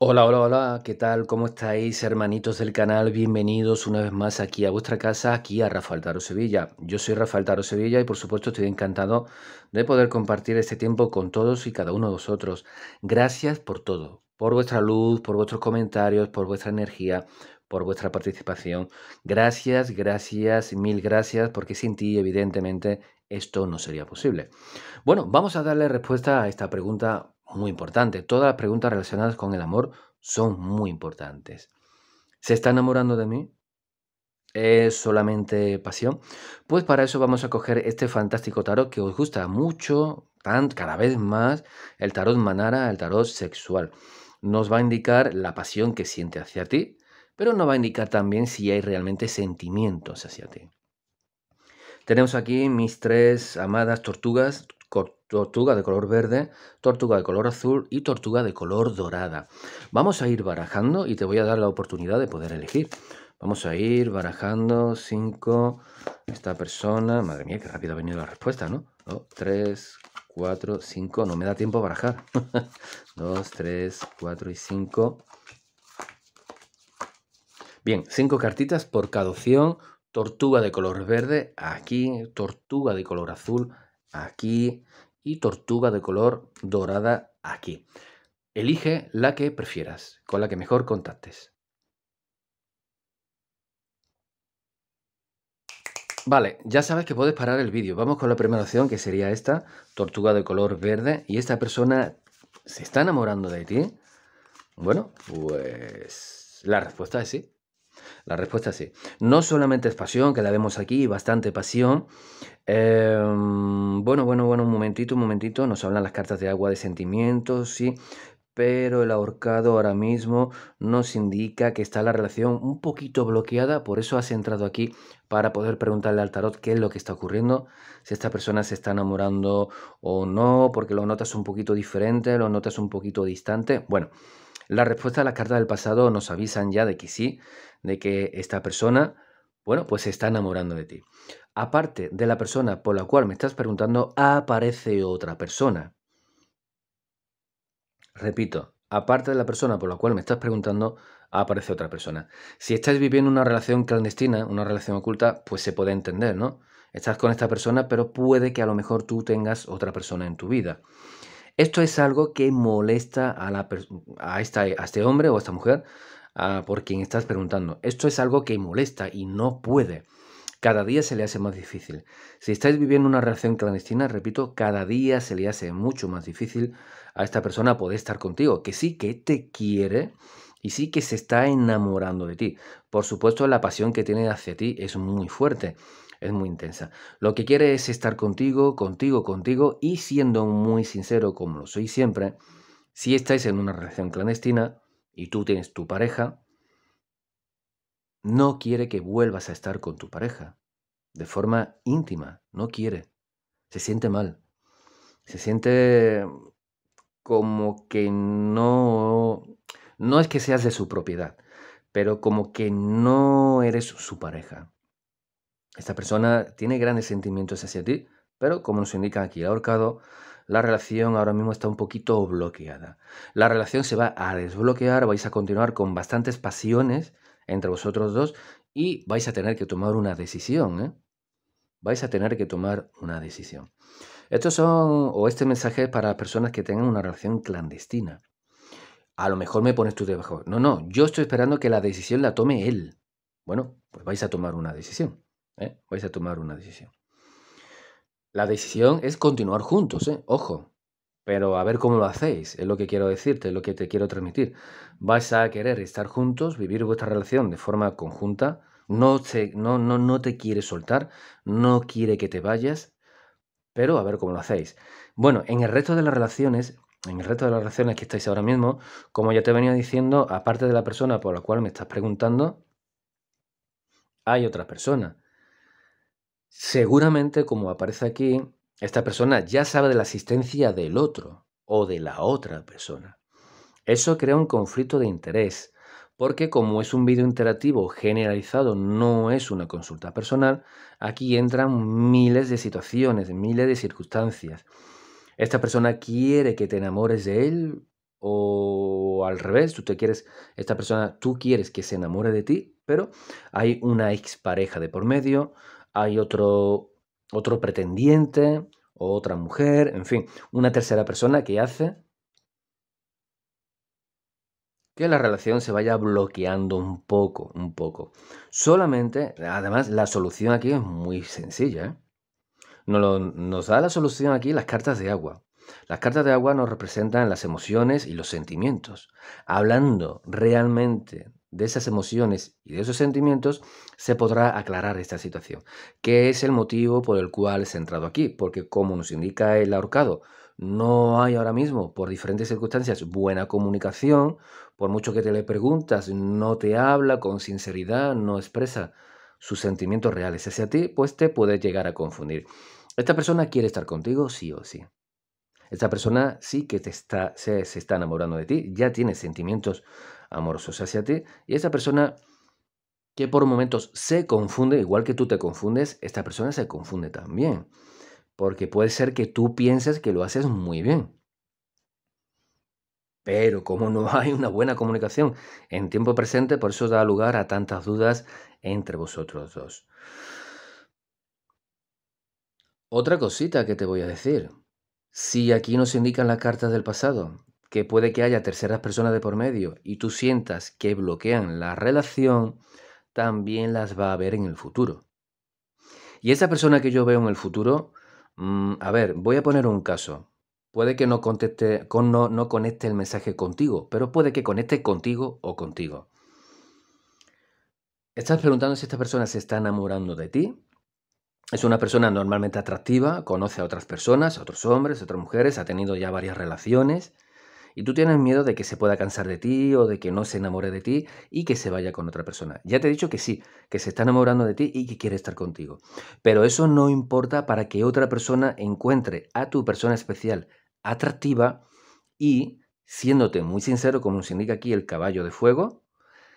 Hola, hola, hola, ¿qué tal? ¿Cómo estáis, hermanitos del canal? Bienvenidos una vez más aquí a vuestra casa, aquí a Rafael Taro Sevilla. Yo soy Rafael Taro Sevilla y por supuesto estoy encantado de poder compartir este tiempo con todos y cada uno de vosotros. Gracias por todo, por vuestra luz, por vuestros comentarios, por vuestra energía, por vuestra participación. Gracias, gracias, mil gracias, porque sin ti, evidentemente, esto no sería posible. Bueno, vamos a darle respuesta a esta pregunta muy importante. Todas las preguntas relacionadas con el amor son muy importantes. ¿Se está enamorando de mí? ¿Es solamente pasión? Pues para eso vamos a coger este fantástico tarot que os gusta mucho, cada vez más, el tarot manara, el tarot sexual. Nos va a indicar la pasión que siente hacia ti, pero nos va a indicar también si hay realmente sentimientos hacia ti. Tenemos aquí mis tres amadas tortugas tortuga de color verde, tortuga de color azul y tortuga de color dorada. Vamos a ir barajando y te voy a dar la oportunidad de poder elegir. Vamos a ir barajando 5, esta persona, madre mía, qué rápido ha venido la respuesta, ¿no? 3, cuatro, cinco. no me da tiempo a barajar. 2, 3, 4 y 5. Bien, cinco cartitas por cada opción. Tortuga de color verde aquí, tortuga de color azul aquí y tortuga de color dorada aquí. Elige la que prefieras, con la que mejor contactes. Vale, ya sabes que puedes parar el vídeo. Vamos con la primera opción que sería esta, tortuga de color verde. Y esta persona se está enamorando de ti. Bueno, pues la respuesta es sí. La respuesta sí. No solamente es pasión, que la vemos aquí, bastante pasión. Em, bueno, bueno, bueno, un momentito, un momentito. Nos hablan las cartas de agua de sentimientos, sí. Pero el ahorcado ahora mismo nos indica que está la relación un poquito bloqueada. Por eso has entrado aquí para poder preguntarle al tarot qué es lo que está ocurriendo. Si esta persona se está enamorando o no, porque lo notas un poquito diferente, lo notas un poquito distante. Bueno. La respuesta a las cartas del pasado nos avisan ya de que sí, de que esta persona, bueno, pues se está enamorando de ti. Aparte de la persona por la cual me estás preguntando, aparece otra persona. Repito, aparte de la persona por la cual me estás preguntando, aparece otra persona. Si estás viviendo una relación clandestina, una relación oculta, pues se puede entender, ¿no? Estás con esta persona, pero puede que a lo mejor tú tengas otra persona en tu vida. Esto es algo que molesta a, la a, esta, a este hombre o a esta mujer ah, por quien estás preguntando. Esto es algo que molesta y no puede. Cada día se le hace más difícil. Si estáis viviendo una relación clandestina, repito, cada día se le hace mucho más difícil a esta persona poder estar contigo, que sí que te quiere, y sí que se está enamorando de ti. Por supuesto, la pasión que tiene hacia ti es muy fuerte es muy intensa. Lo que quiere es estar contigo, contigo, contigo y siendo muy sincero como lo soy siempre, si estáis en una relación clandestina y tú tienes tu pareja, no quiere que vuelvas a estar con tu pareja de forma íntima, no quiere. Se siente mal. Se siente como que no no es que seas de su propiedad, pero como que no eres su pareja. Esta persona tiene grandes sentimientos hacia ti, pero como nos indica aquí el ahorcado, la relación ahora mismo está un poquito bloqueada. La relación se va a desbloquear, vais a continuar con bastantes pasiones entre vosotros dos y vais a tener que tomar una decisión. ¿eh? Vais a tener que tomar una decisión. Estos son, o este mensaje es para las personas que tengan una relación clandestina. A lo mejor me pones tú debajo. No, no, yo estoy esperando que la decisión la tome él. Bueno, pues vais a tomar una decisión. ¿eh? Vais a tomar una decisión. La decisión es continuar juntos, ¿eh? ojo. Pero a ver cómo lo hacéis, es lo que quiero decirte, es lo que te quiero transmitir. Vais a querer estar juntos, vivir vuestra relación de forma conjunta. No te, no, no, no te quiere soltar, no quiere que te vayas, pero a ver cómo lo hacéis. Bueno, en el resto de las relaciones en el resto de las relaciones que estáis ahora mismo, como ya te venía diciendo, aparte de la persona por la cual me estás preguntando, hay otra persona. Seguramente, como aparece aquí, esta persona ya sabe de la existencia del otro o de la otra persona. Eso crea un conflicto de interés, porque como es un vídeo interactivo generalizado, no es una consulta personal, aquí entran miles de situaciones, miles de circunstancias. Esta persona quiere que te enamores de él o al revés, tú te quieres, esta persona, tú quieres que se enamore de ti, pero hay una expareja de por medio, hay otro, otro pretendiente o otra mujer, en fin, una tercera persona que hace que la relación se vaya bloqueando un poco, un poco. Solamente, además, la solución aquí es muy sencilla. ¿eh? Nos, nos, da la solución aquí las cartas de agua. Las cartas de agua nos representan las emociones y los sentimientos. Hablando realmente de esas emociones y de esos sentimientos, se podrá aclarar esta situación, que es el motivo por el cual se entrado aquí, porque como nos indica el ahorcado, no hay ahora mismo, por diferentes circunstancias, buena comunicación, por mucho que te le preguntas, no te habla con sinceridad, no expresa sus sentimientos reales hacia ti, pues te puede llegar a confundir. Esta persona quiere estar contigo sí o sí. Esta persona sí que te está, se está enamorando de ti, ya tiene sentimientos amorosos hacia ti. Y esa persona que por momentos se confunde, igual que tú te confundes, esta persona se confunde también. Porque puede ser que tú pienses que lo haces muy bien. Pero como no hay una buena comunicación en tiempo presente, por eso da lugar a tantas dudas entre vosotros dos. Otra cosita que te voy a decir. Si aquí nos indican las cartas del pasado que puede que haya terceras personas de por medio y tú sientas que bloquean la relación, también las va a ver en el futuro. Y esa persona que yo veo en el futuro, mm, a ver, voy a poner un caso. Puede que no, no, no conecte el mensaje contigo, pero puede que conecte contigo o contigo. Estás preguntando si esta persona se está enamorando de ti. Es una persona normalmente atractiva, conoce a otras personas, a otros hombres, a otras mujeres, ha tenido ya varias relaciones y tú tienes miedo de que se pueda cansar de ti o de que no se enamore de ti y que se vaya con otra persona. Ya te he dicho que sí, que se está enamorando de ti y que quiere estar contigo. Pero eso no importa para que otra persona encuentre a tu persona especial atractiva y, siéndote muy sincero, como nos indica aquí el caballo de fuego,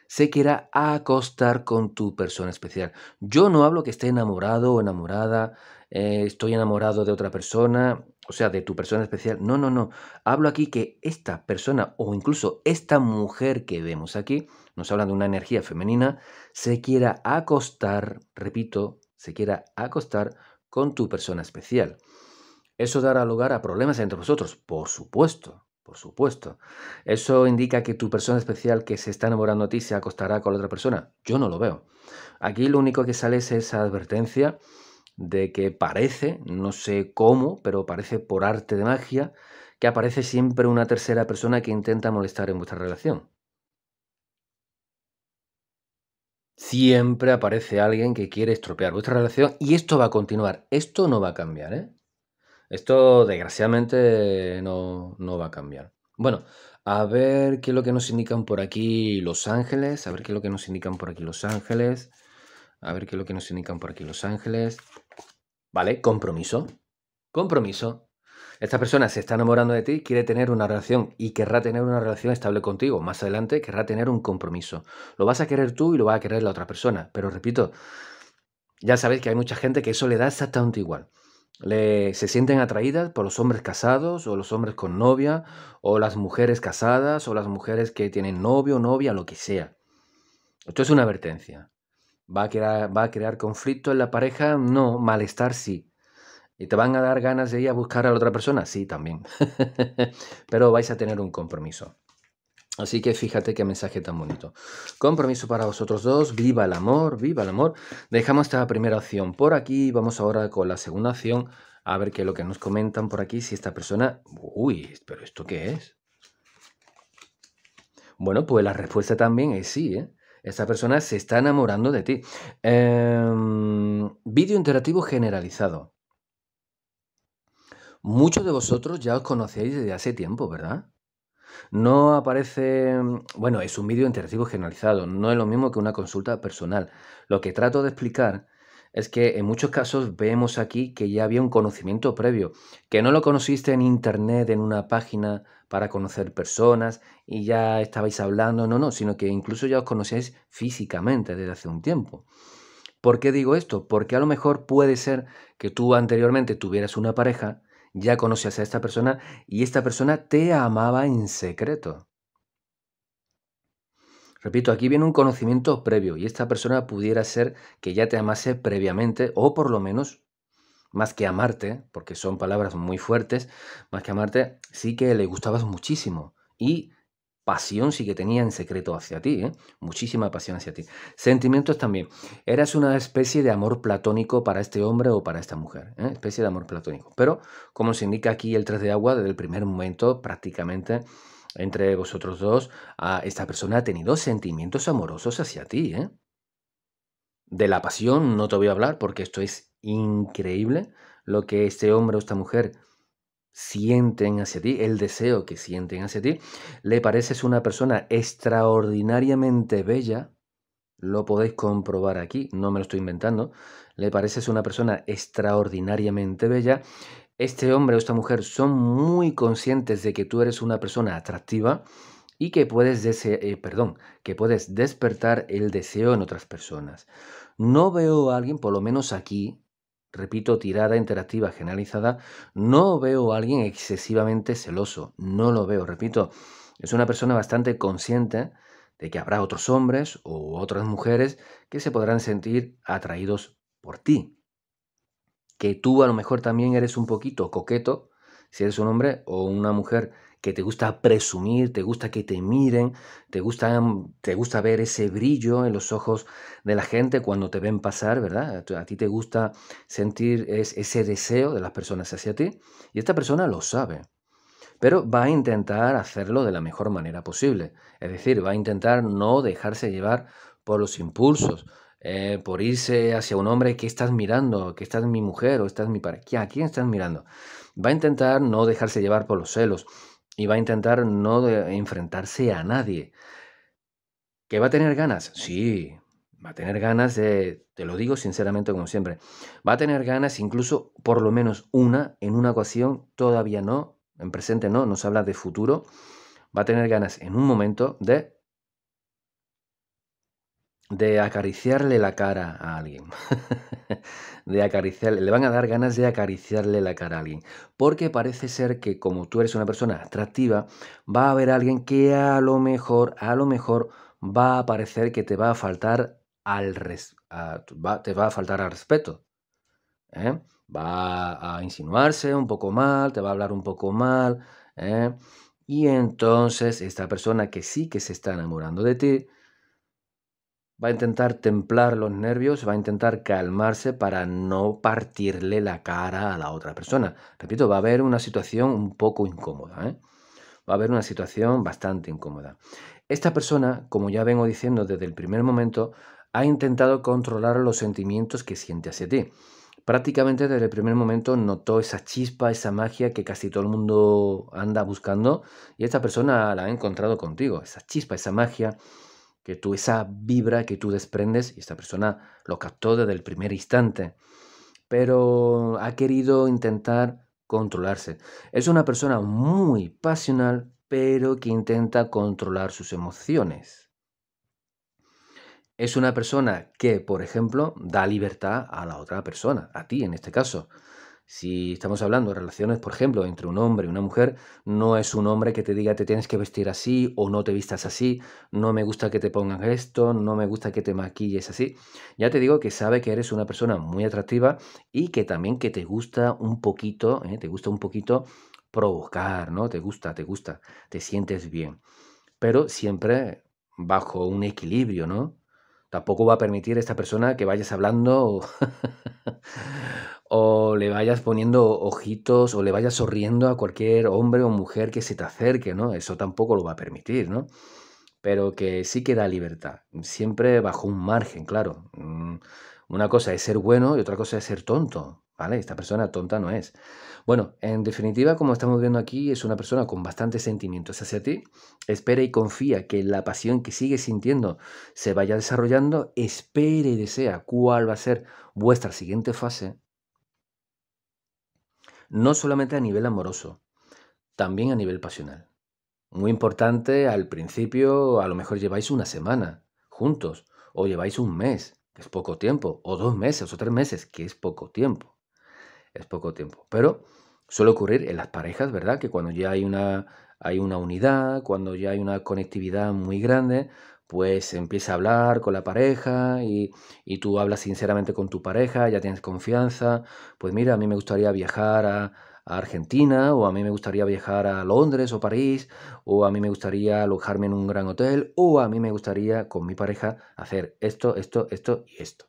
se quiera acostar con tu persona especial. Yo no hablo que esté enamorado o enamorada, eh, estoy enamorado de otra persona, o sea, de tu persona especial. No, no, no. Hablo aquí que esta persona o incluso esta mujer que vemos aquí, nos habla de una energía femenina, se quiera acostar, repito, se quiera acostar con tu persona especial. Eso dará lugar a problemas entre vosotros, por supuesto, por supuesto. ¿Eso indica que tu persona especial que se está enamorando a ti se acostará con la otra persona? Yo no lo veo. Aquí lo único que sale es esa advertencia de que parece, no sé cómo, pero parece por arte de magia, que aparece siempre una tercera persona que intenta molestar en vuestra relación. Siempre aparece alguien que quiere estropear vuestra relación y esto va a continuar, esto no va a cambiar, ¿eh? Esto desgraciadamente no, no va a cambiar. Bueno, a ver qué es lo que nos indican por aquí Los Ángeles, a ver qué es lo que nos indican por aquí Los Ángeles, a ver qué es lo que nos indican por aquí Los Ángeles. ¿Vale? Compromiso. Compromiso. Esta persona se está enamorando de ti, quiere tener una relación y querrá tener una relación estable contigo. Más adelante querrá tener un compromiso. Lo vas a querer tú y lo va a querer la otra persona. Pero repito, ya sabéis que hay mucha gente que eso le da exactamente igual. se sienten atraídas por los hombres casados o los hombres con novia o las mujeres casadas o las mujeres que tienen novio, novia, lo que sea. Esto es una advertencia. ¿Va a, crear, ¿Va a crear conflicto en la pareja? No, malestar sí. ¿Y te van a dar ganas de ir a buscar a la otra persona? Sí, también. Pero vais a tener un compromiso. Así que fíjate qué mensaje tan bonito. Compromiso para vosotros dos, viva el amor, viva el amor. Dejamos esta primera opción por aquí, vamos ahora con la segunda opción. a ver qué es lo que nos comentan por aquí, si esta persona... Uy, pero ¿esto qué es? Bueno, pues la respuesta también es sí, ¿eh? Esta persona se está enamorando de ti. Em, vídeo interactivo generalizado. Muchos de vosotros ya os conocéis desde hace tiempo, ¿verdad? No aparece, bueno, es un vídeo interactivo generalizado, no es lo mismo que una consulta personal. Lo que trato de explicar es que en muchos casos vemos aquí que ya había un conocimiento previo, que no lo conociste en internet, en una página, para conocer personas y ya estabais hablando, no, no, sino que incluso ya os conocéis físicamente desde hace un tiempo. ¿Por qué digo esto? Porque a lo mejor puede ser que tú anteriormente tuvieras una pareja, ya conocías a esta persona y esta persona te amaba en secreto. Repito, aquí viene un conocimiento previo y esta persona pudiera ser que ya te amase previamente o por lo menos más que amarte, porque son palabras muy fuertes, más que amarte, sí que le gustabas muchísimo. Y pasión sí que tenía en secreto hacia ti, ¿eh? muchísima pasión hacia ti. Sentimientos también. Eras una especie de amor platónico para este hombre o para esta mujer, ¿eh? especie de amor platónico. Pero como se indica aquí el 3 de agua, desde el primer momento prácticamente entre vosotros dos, a ah, esta persona ha tenido sentimientos amorosos hacia ti. ¿eh? De la pasión no te voy a hablar porque esto es increíble lo que este hombre o esta mujer sienten hacia ti, el deseo que sienten hacia ti, le pareces una persona extraordinariamente bella, lo podéis comprobar aquí, no me lo estoy inventando, le pareces una persona extraordinariamente bella, este hombre o esta mujer son muy conscientes de que tú eres una persona atractiva y que puedes, eh, perdón, que puedes despertar el deseo en otras personas. No veo a alguien, por lo menos aquí, repito, tirada interactiva generalizada, no veo a alguien excesivamente celoso, no lo veo, repito, es una persona bastante consciente de que habrá otros hombres o otras mujeres que se podrán sentir atraídos por ti. Que tú a lo mejor también eres un poquito coqueto, si eres un hombre o una mujer que te gusta presumir, te gusta que te miren, te gusta, te gusta ver ese brillo en los ojos de la gente cuando te ven pasar, ¿verdad? A ti te gusta sentir ese deseo de las personas hacia ti y esta persona lo sabe pero va a intentar hacerlo de la mejor manera posible. Es decir, va a intentar no dejarse llevar por los impulsos, eh, por irse hacia un hombre que estás mirando, que estás mi mujer o estás mi pareja. ¿A quién estás mirando? Va a intentar no dejarse llevar por los celos, y va a intentar no enfrentarse a nadie. ¿Que va a tener ganas? Sí, va a tener ganas de, te lo digo sinceramente como siempre, va a tener ganas incluso por lo menos una en una ocasión, todavía no, en presente no, nos habla de futuro, va a tener ganas en un momento de de acariciarle la cara a alguien. de acariciarle, le van a dar ganas de acariciarle la cara a alguien. Porque parece ser que como tú eres una persona atractiva, va a haber alguien que a lo mejor, a lo mejor va a parecer que te va a faltar al te va a faltar al respeto. ¿eh? Va a insinuarse un poco mal, te va a hablar un poco mal. ¿eh? Y entonces esta persona que sí que se está enamorando de ti, va a intentar templar los nervios, va a intentar calmarse para no partirle la cara a la otra persona. Repito, va a haber una situación un poco incómoda. ¿eh? Va a haber una situación bastante incómoda. Esta persona, como ya vengo diciendo desde el primer momento, ha intentado controlar los sentimientos que siente hacia ti. Prácticamente desde el primer momento notó esa chispa, esa magia que casi todo el mundo anda buscando y esta persona la ha encontrado contigo, esa chispa, esa magia, que tú esa vibra que tú desprendes, y esta persona lo captó desde el primer instante, pero ha querido intentar controlarse. Es una persona muy pasional, pero que intenta controlar sus emociones. Es una persona que, por ejemplo, da libertad a la otra persona, a ti en este caso. Si estamos hablando de relaciones, por ejemplo, entre un hombre y una mujer, no es un hombre que te diga te tienes que vestir así o no te vistas así, no me gusta que te pongas esto, no me gusta que te maquilles así. Ya te digo que sabe que eres una persona muy atractiva y que también que te gusta un poquito, ¿eh? te gusta un poquito provocar, ¿no? Te gusta, te gusta, te sientes bien. Pero siempre bajo un equilibrio, ¿no? Tampoco va a permitir esta persona que vayas hablando o, o, le vayas poniendo ojitos o le vayas sonriendo a cualquier hombre o mujer que se te acerque, ¿no? Eso tampoco lo va a permitir, ¿no? Pero que sí que da libertad, siempre bajo un margen, claro. Mm, una cosa es ser bueno y otra cosa es ser tonto. ¿Vale? Esta persona tonta no es. Bueno, en definitiva, como estamos viendo aquí, es una persona con bastantes sentimientos hacia ti. Espera y confía que la pasión que sigue sintiendo se vaya desarrollando. Espere y desea cuál va a ser vuestra siguiente fase. No solamente a nivel amoroso, también a nivel pasional. Muy importante, al principio a lo mejor lleváis una semana juntos, o lleváis un mes, que es poco tiempo, o dos meses, o tres meses, que es poco tiempo es poco tiempo. Pero suele ocurrir en las parejas, ¿verdad? Que cuando ya hay una, hay una unidad, cuando ya hay una conectividad muy grande, pues empieza a hablar con la pareja y, tú hablas sinceramente con tu pareja, ya tienes confianza, pues mira, a mí me gustaría viajar a, a, Argentina o a mí me gustaría viajar a Londres o París o a mí me gustaría alojarme en un gran hotel o a mí me gustaría con mi pareja hacer esto, esto, esto y esto.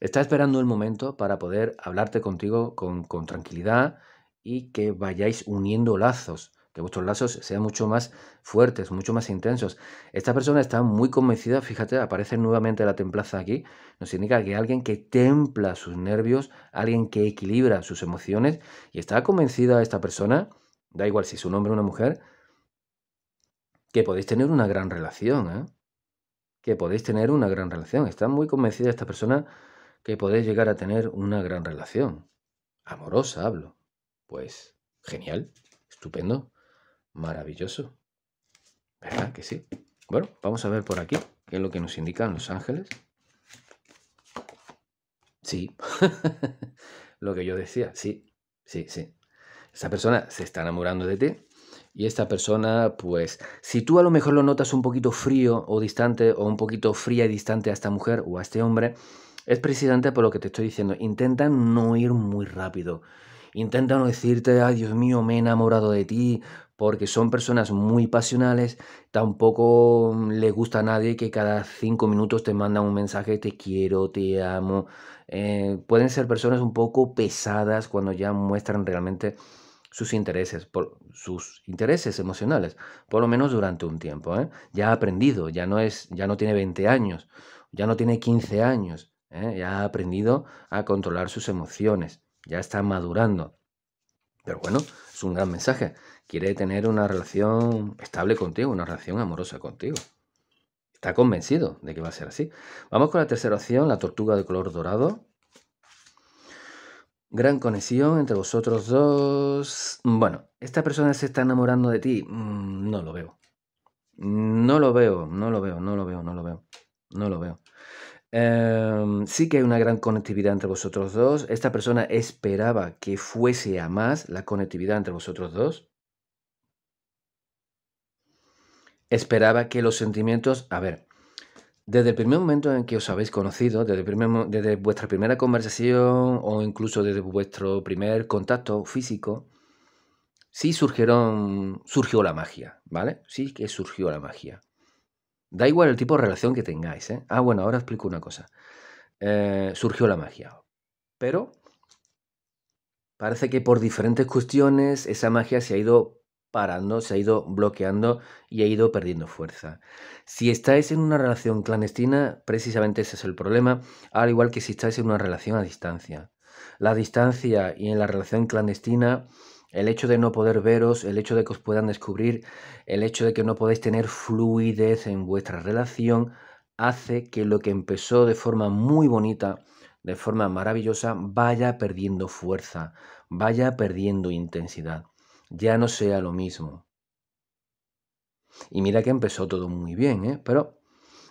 Está esperando el momento para poder hablarte contigo con, tranquilidad y que vayáis uniendo lazos que vuestros lazos sean mucho más fuertes, mucho más intensos. Esta persona está muy convencida, fíjate, aparece nuevamente la templaza aquí, nos indica que alguien que templa sus nervios, alguien que equilibra sus emociones, y está convencida esta persona, da igual si es un hombre o una mujer, que podéis tener una gran relación, ¿eh? que podéis tener una gran relación. Está muy convencida esta persona que podéis llegar a tener una gran relación. Amorosa, hablo. Pues, genial, estupendo, maravilloso. ¿Verdad que sí? Bueno, vamos a ver por aquí qué es lo que nos indican los ángeles. Sí, lo que yo decía, sí, sí, sí. Esta persona se está enamorando de ti y esta persona, pues, si tú a lo mejor lo notas un poquito frío o distante o un poquito fría y distante a esta mujer o a este hombre, es precisamente por lo que te estoy diciendo. Intentan no ir muy rápido. Intenta no decirte, ay Dios mío, me he enamorado de ti, porque son personas muy pasionales. Tampoco mm, le gusta a nadie que cada cinco minutos te mandan un mensaje, te quiero, te amo. Eh, pueden ser personas un poco pesadas cuando ya muestran realmente sus intereses, por, sus intereses emocionales, por lo menos durante un tiempo. ¿eh? Ya ha aprendido, ya no, es, ya no tiene 20 años, ya no tiene 15 años, ¿eh? ya ha aprendido a controlar sus emociones, ya está madurando. Pero bueno, es un gran mensaje. Quiere tener una relación estable contigo, una relación amorosa contigo. Está convencido de que va a ser así. Vamos con la tercera opción, la tortuga de color dorado. Gran conexión entre vosotros dos. Bueno, ¿esta persona se está enamorando de ti? Mm, no lo veo. No lo veo, no lo veo, no lo veo, no lo veo, no lo veo. Em, sí que hay una gran conectividad entre vosotros dos. Esta persona esperaba que fuese a más la conectividad entre vosotros dos. Esperaba que los sentimientos... A ver, desde el primer momento en que os habéis conocido, desde, desde vuestra primera conversación o incluso desde vuestro primer contacto físico, sí surgieron, surgió la magia, ¿vale? Sí que surgió la magia. Da igual el tipo de relación que tengáis. ¿eh? Ah, bueno, ahora explico una cosa. Eh, surgió la magia. Pero parece que por diferentes cuestiones esa magia se ha ido parando, se ha ido bloqueando y ha ido perdiendo fuerza. Si estáis en una relación clandestina, precisamente ese es el problema, al igual que si estáis en una relación a distancia. La distancia y en la relación clandestina el hecho de no poder veros, el hecho de que os puedan descubrir, el hecho de que no podéis tener fluidez en vuestra relación, hace que lo que empezó de forma muy bonita, de forma maravillosa, vaya perdiendo fuerza, vaya perdiendo intensidad, ya no sea lo mismo. Y mira que empezó todo muy bien, ¿eh? pero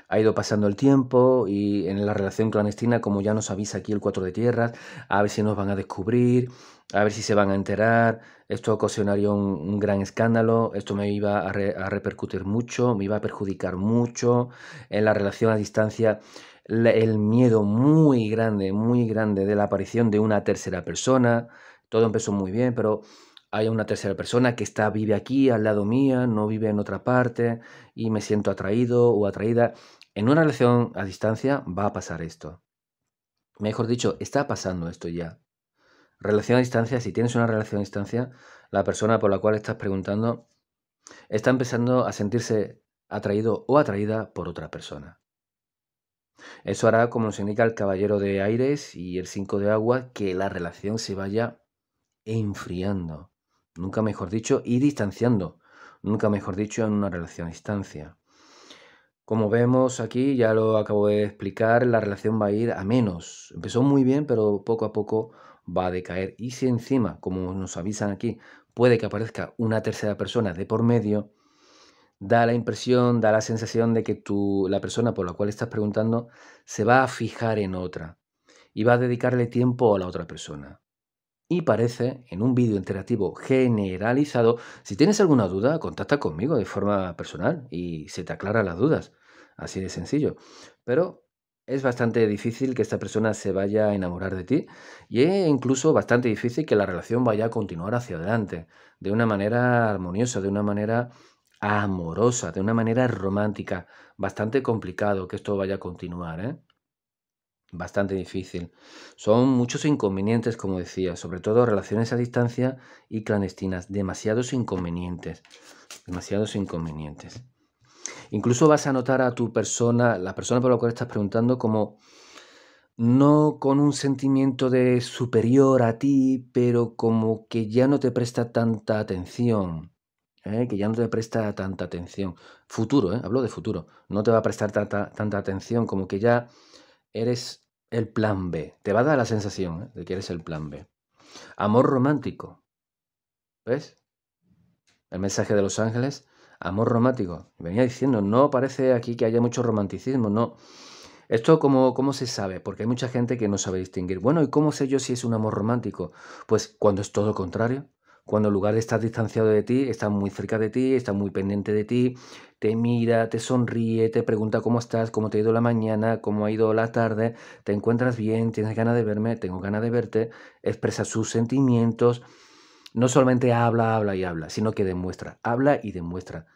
ha ido pasando el tiempo y en la relación clandestina, como ya nos avisa aquí el Cuatro de Tierras, a ver si nos van a descubrir, a ver si se van a enterar, esto ocasionaría un, gran escándalo, esto me iba a, repercutir mucho, me iba a perjudicar mucho, en la relación a distancia el miedo muy grande, muy grande de la aparición de una tercera persona, todo empezó muy bien, pero hay una tercera persona que está, vive aquí al lado mía, no vive en otra parte y me siento atraído o atraída. En una relación a distancia va a pasar esto. Mejor dicho, está pasando esto ya. Relación a distancia, si tienes una relación a distancia, la persona por la cual estás preguntando está empezando a sentirse atraído o atraída por otra persona. Eso hará, como nos indica el caballero de aires y el cinco de agua, que la relación se vaya enfriando nunca mejor dicho, y distanciando, nunca mejor dicho, en una relación a distancia. Como vemos aquí, ya lo acabo de explicar, la relación va a ir a menos. Empezó muy bien, pero poco a poco va a decaer. Y si encima, como nos avisan aquí, puede que aparezca una tercera persona de por medio, da la impresión, da la sensación de que la persona por la cual estás preguntando se va a fijar en otra y va a dedicarle tiempo a la otra persona y parece en un vídeo interactivo generalizado. Si tienes alguna duda, contacta conmigo de forma personal y se te aclaran las dudas. Así de sencillo. Pero es bastante difícil que esta persona se vaya a enamorar de ti y es incluso bastante difícil que la relación vaya a continuar hacia adelante de una manera armoniosa, de una manera amorosa, de una manera romántica. Bastante complicado que esto vaya a continuar, ¿eh? bastante difícil. Son muchos inconvenientes, como decía, sobre todo relaciones a distancia y clandestinas, demasiados inconvenientes, demasiados inconvenientes. Incluso vas a notar a tu persona, la persona por la cual estás preguntando, como no con un sentimiento de superior a ti, pero como que ya no te presta tanta atención. ¿eh? Que ya no te presta tanta atención. Futuro, ¿eh? hablo de futuro. No te va a prestar tanta atención, como que ya eres el plan B. Te va a dar la sensación ¿eh? de que eres el plan B. Amor romántico. ¿Ves? El mensaje de los ángeles, amor romántico. Venía diciendo, no parece aquí que haya mucho romanticismo, no. Esto como cómo se sabe, porque hay mucha gente que no sabe distinguir. Bueno, ¿y cómo sé yo si es un amor romántico? Pues cuando es todo contrario. Cuando el lugar está distanciado de ti, está muy cerca de ti, está muy pendiente de ti, te mira, te sonríe, te pregunta cómo estás, cómo te ha ido la mañana, cómo ha ido la tarde, te encuentras bien, tienes ganas de verme, tengo ganas de verte, expresa sus sentimientos. No solamente habla, habla y habla, sino que demuestra, habla y demuestra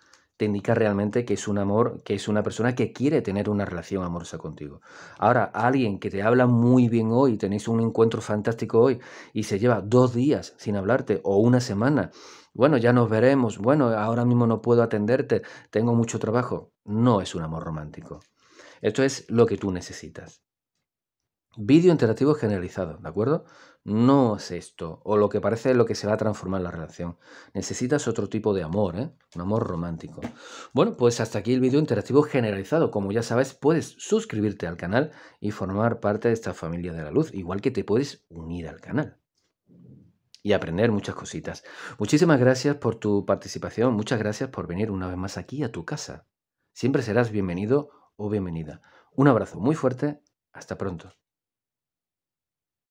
te indica realmente que es un amor, que es una persona que quiere tener una relación amorosa contigo. Ahora, alguien que te habla muy bien hoy, tenéis un encuentro fantástico hoy y se lleva dos días sin hablarte o una semana, bueno, ya nos veremos, bueno, ahora mismo no puedo atenderte, tengo mucho trabajo, no es un amor romántico. Esto es lo que tú necesitas. Vídeo interactivo generalizado, ¿de acuerdo? No es esto, o lo que parece es lo que se va a transformar la relación. Necesitas otro tipo de amor, ¿eh? Un amor romántico. Bueno, pues hasta aquí el vídeo interactivo generalizado. Como ya sabes, puedes suscribirte al canal y formar parte de esta familia de la luz, igual que te puedes unir al canal y aprender muchas cositas. Muchísimas gracias por tu participación, muchas gracias por venir una vez más aquí a tu casa. Siempre serás bienvenido o bienvenida. Un abrazo muy fuerte, hasta pronto.